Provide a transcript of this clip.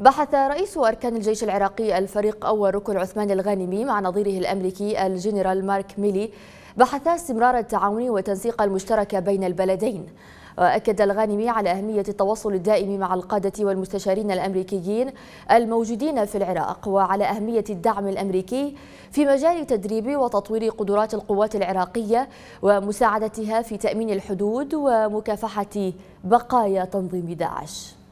بحث رئيس أركان الجيش العراقي الفريق أول ركن عثمان الغانمي مع نظيره الأمريكي الجنرال مارك ميلي بحثا استمرار التعاون والتنسيق المشترك بين البلدين وأكد الغانمي على أهمية التواصل الدائم مع القادة والمستشارين الأمريكيين الموجودين في العراق وعلى أهمية الدعم الأمريكي في مجال تدريب وتطوير قدرات القوات العراقية ومساعدتها في تأمين الحدود ومكافحة بقايا تنظيم داعش